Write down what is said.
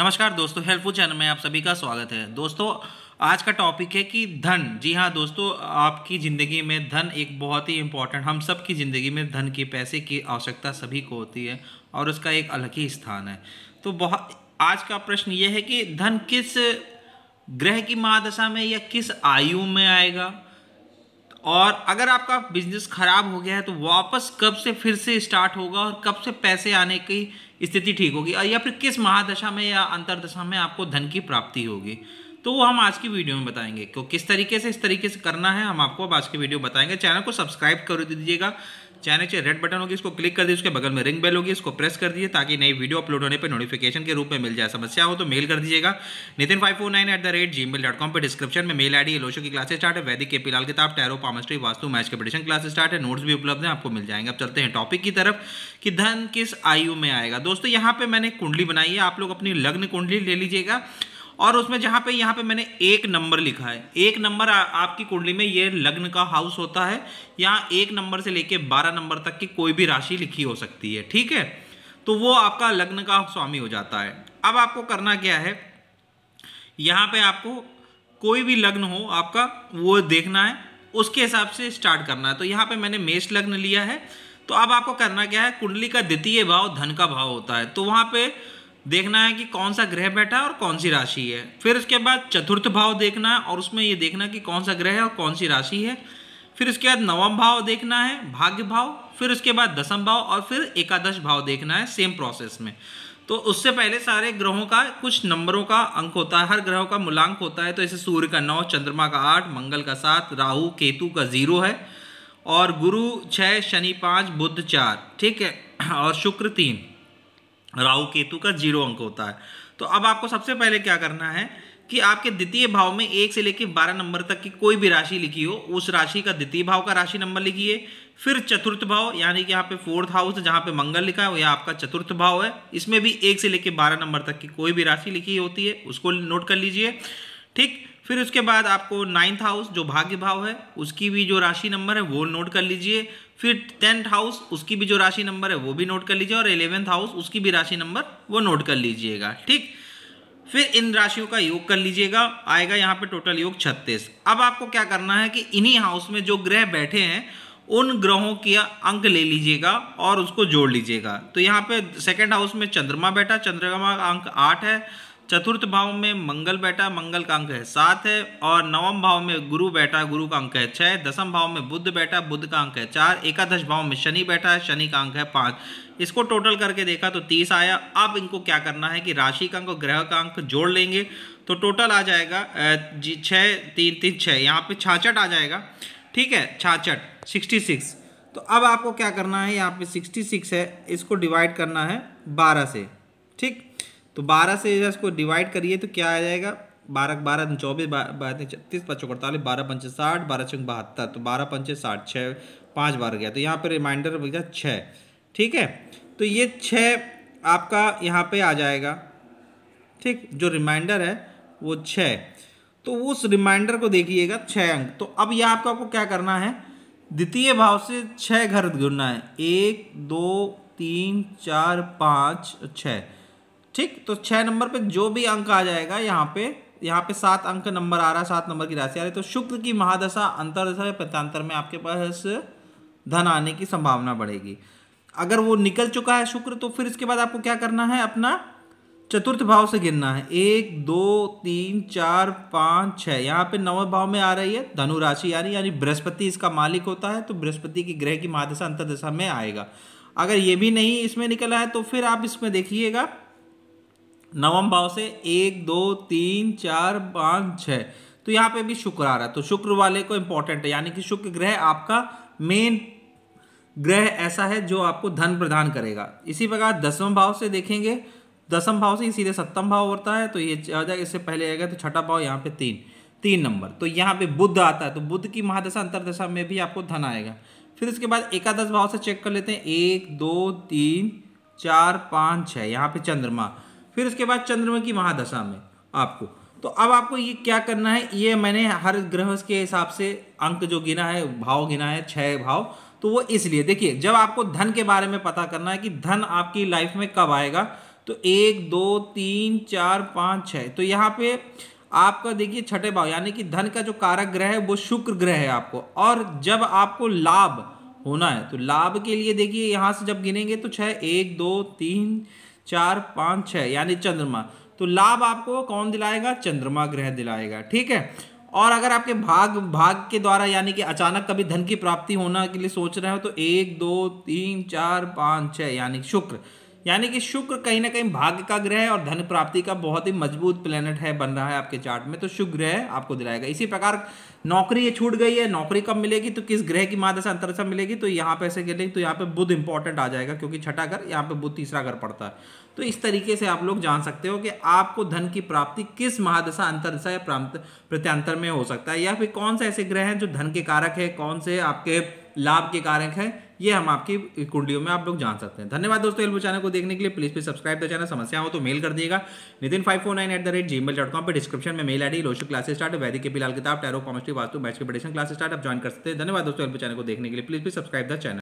नमस्कार दोस्तों helpful channel में आप सभी का स्वागत है दोस्तों आज का टॉपिक है कि धन जी हाँ दोस्तों आपकी ज़िंदगी में धन एक बहुत ही इम्पॉर्टेंट हम सब की ज़िंदगी में धन के पैसे की आवश्यकता सभी को होती है और उसका एक अलग ही स्थान है तो बहुत आज का प्रश्न ये है कि धन किस ग्रह की महादशा में या किस आयु में आएगा और अगर आपका बिजनेस ख़राब हो गया है तो वापस कब से फिर से स्टार्ट होगा और कब से पैसे आने की स्थिति ठीक होगी या फिर किस महादशा में या अंतरदशा में आपको धन की प्राप्ति होगी तो वो हम आज की वीडियो में बताएंगे क्यों तो किस तरीके से इस तरीके से करना है हम आपको अब आज की वीडियो बताएंगे चैनल को सब्सक्राइब कर दीजिएगा चैनल चाहिए रेड बटन होगी इसको क्लिक कर दीजिए उसके बगल में रिंग बेल होगी इसको प्रेस कर दीजिए ताकि नई वीडियो अपलोड होने पर नोटिफिकेशन के रूप में मिल जाए समस्या हो तो मेल कर दीजिएगा Nitin five four nine at the rate Gmail dot com पर डिस्क्रिप्शन में मेल आई लोशो की क्लासेस स्टार्ट है वैदिक के पिलाल किताब tarot palmistry vastu match competition classes start है नोट्स भी उपलब्ध है आपको मिल जाएंगे अब चलते हैं टॉपिक की तरफ कि धन किस आयु में आएगा दोस्तों यहाँ पे मैंने कुंडली बनाई है आप लोग अपनी लग्न कुंडली ले लीजिएगा और उसमें जहाँ पे यहाँ पे मैंने एक नंबर लिखा है एक नंबर आपकी कुंडली में ये लग्न का हाउस होता है यहाँ एक नंबर से लेके बारह नंबर तक की कोई भी राशि लिखी हो सकती है ठीक है तो वो आपका लग्न का स्वामी हो जाता है अब आपको करना क्या है यहाँ पे आपको कोई भी लग्न हो आपका वो देखना है उसके हिसाब से स्टार्ट करना है तो यहाँ पे मैंने मेष लग्न लिया है तो अब आपको करना क्या है कुंडली का द्वितीय भाव धन का भाव होता है तो वहाँ पे देखना है कि कौन सा ग्रह बैठा है और कौन सी राशि है फिर उसके बाद चतुर्थ भाव देखना है और उसमें ये देखना कि कौन सा ग्रह है और कौन सी राशि है फिर उसके बाद नवम भाव देखना है भाग्य भाव फिर उसके बाद दसम भाव और फिर एकादश भाव देखना है सेम प्रोसेस में तो उससे पहले सारे ग्रहों का कुछ नंबरों का अंक होता है हर ग्रहों का मूलांक होता है तो ऐसे सूर्य का नौ चंद्रमा का आठ मंगल का सात राहु केतु का जीरो है और गुरु छः शनि पाँच बुद्ध चार ठीक है और शुक्र तीन राहु केतु का जीरो अंक होता है तो अब आपको सबसे पहले क्या करना है कि आपके द्वितीय भाव में एक से लेकर बारह नंबर तक की कोई भी राशि लिखी हो उस राशि का द्वितीय भाव का राशि नंबर लिखिए फिर चतुर्थ भाव यानी कि यहाँ पे फोर्थ हाउस जहाँ पे मंगल लिखा है यह आपका चतुर्थ भाव है इसमें भी एक से लेकर बारह नंबर तक की कोई भी राशि लिखी होती है उसको नोट कर लीजिए ठीक फिर उसके बाद आपको नाइन्थ हाउस जो भाग्य भाव है उसकी भी जो राशि नंबर है वो नोट कर लीजिए फिर टेंथ हाउस उसकी भी जो राशि नंबर है वो भी नोट कर लीजिए और एलेवेंथ हाउस उसकी भी राशि नंबर वो नोट कर लीजिएगा ठीक फिर इन राशियों का योग कर लीजिएगा आएगा यहाँ पे टोटल योग छत्तीस अब आपको क्या करना है कि इन्हीं हाउस में जो ग्रह बैठे हैं उन ग्रहों के अंक ले लीजिएगा और उसको जोड़ लीजिएगा तो यहाँ पे सेकेंड हाउस में चंद्रमा बैठा चंद्रमा का अंक आठ है चतुर्थ भाव में मंगल बैठा मंगल का अंक है सात है और नवम भाव में गुरु बैठा गुरु का अंक है छः दसम भाव में बुद्ध बैठा बुद्ध का अंक है चार एकादश भाव में शनि बैठा है शनि का अंक है पाँच इसको टोटल करके देखा तो तीस आया अब इनको क्या करना है कि राशि का अंक और ग्रह का अंक जोड़ लेंगे तो टोटल आ जाएगा जी छः तीन तीन छः यहाँ पे छाछठ आ जाएगा ठीक है छाछठ सिक्सटी सिक्स तो अब आपको क्या करना है यहाँ पे सिक्सटी सिक्स है इसको डिवाइड करना है बारह से ठीक तो बारह से इसको डिवाइड करिए तो क्या आ जाएगा बारह बारह चौबीस बारह छत्तीस पचो अड़तालीस बारह पंचे साठ बारह छः बहत्तर तो बारह पंचे साठ छः पाँच बार गया तो यहाँ पर रिमाइंडर भैया छः ठीक है तो ये छः आपका यहाँ पे आ जाएगा ठीक जो रिमाइंडर है वो छः तो उस रिमाइंडर को देखिएगा छः अंक तो अब यह आपका आपको क्या करना है द्वितीय भाव से छः घर गिरना है एक दो तीन चार पाँच छः ठीक तो छः नंबर पे जो भी अंक आ जाएगा यहाँ पे यहाँ पे सात अंक नंबर आ रहा है सात नंबर की राशि आ रही है तो शुक्र की महादशा अंतरदशा या प्रत्यांतर में आपके पास धन आने की संभावना बढ़ेगी अगर वो निकल चुका है शुक्र तो फिर इसके बाद आपको क्या करना है अपना चतुर्थ भाव से गिनना है एक दो तीन चार पाँच छः यहाँ पे नव भाव में आ रही है धनु राशि यानी यानी बृहस्पति इसका मालिक होता है तो बृहस्पति की ग्रह की महादशा अंतरदशा में आएगा अगर ये भी नहीं इसमें निकला है तो फिर आप इसमें देखिएगा नवम भाव से एक दो तीन चार पाँच छः तो यहाँ पे भी शुक्र आ रहा है तो शुक्र वाले को इम्पोर्टेंट है यानी कि शुक्र ग्रह आपका मेन ग्रह ऐसा है जो आपको धन प्रदान करेगा इसी प्रकार दसवें भाव से देखेंगे दसम भाव से सीधे सप्तम भाव होता है तो ये आ इससे पहले आएगा तो छठा भाव यहाँ पे तीन तीन नंबर तो यहाँ पे बुद्ध आता है तो बुद्ध की महादशा अंतरदशा में भी आपको धन आएगा फिर इसके बाद एकादश भाव से चेक कर लेते हैं एक दो तीन चार पाँच छः यहाँ पे चंद्रमा फिर उसके बाद चंद्रमा की महादशा में आपको तो अब आपको ये क्या करना है ये मैंने हर ग्रह के हिसाब से अंक जो गिना है भाव गिना है छह भाव तो वो इसलिए देखिए जब आपको धन के बारे में पता करना है कि धन आपकी लाइफ में कब आएगा तो एक दो तीन चार पाँच छः तो यहाँ पे आपका देखिए छठे भाव यानी कि धन का जो कारक ग्रह है वो शुक्र ग्रह है आपको और जब आपको लाभ होना है तो लाभ के लिए देखिए यहाँ से जब गिनेंगे तो छः एक दो तीन चार पाँच छः यानी चंद्रमा तो लाभ आपको कौन दिलाएगा चंद्रमा ग्रह दिलाएगा ठीक है और अगर आपके भाग भाग के द्वारा यानी कि अचानक कभी धन की प्राप्ति होना के लिए सोच रहे हो तो एक दो तीन चार पाँच छः यानी शुक्र यानी कि शुक्र कहीं ना कहीं भाग्य का ग्रह है और धन प्राप्ति का बहुत ही मजबूत प्लेनेट है बन रहा है आपके चार्ट में तो शुभ ग्रह आपको दिलाएगा इसी प्रकार नौकरी ये छूट गई है नौकरी कब मिलेगी तो किस ग्रह की मादशा अंतरशा मिलेगी तो यहाँ पे ऐसे खेलेंगे तो यहाँ पे बुध इंपॉर्टेंट आ जाएगा क्योंकि छठा घर यहाँ पे बुध तीसरा घर पड़ता है तो इस तरीके से आप लोग जान सकते हो कि आपको धन की प्राप्ति किस महादशा अंतरदशा या प्रांत प्रत्यांतर में हो सकता है या फिर कौन से ऐसे ग्रह हैं जो धन के कारक है कौन से आपके लाभ के कारक है ये हम आपकी कुंडलियों में आप लोग जान सकते हैं धन्यवाद दोस्तों एल्बो चैनल को देखने के लिए please please subscribe the channel समस्या हो तो मेल कर दिएगा Nitin five four nine at the rate Gmail dot com पर डिस्क्रिप्शन में मेल आई रोशक क्लासेस स्टार्ट वैदिक के बिलाल किताब टैरो कॉमेस्ट्री वास्तु मैच के प्रेडिशन क्लास स्टार्ट आप ज्वाइन कर सकते हैं धन्यवाद दोस्तों एल्बो चैनल को देखने के लिए please please subscribe the channel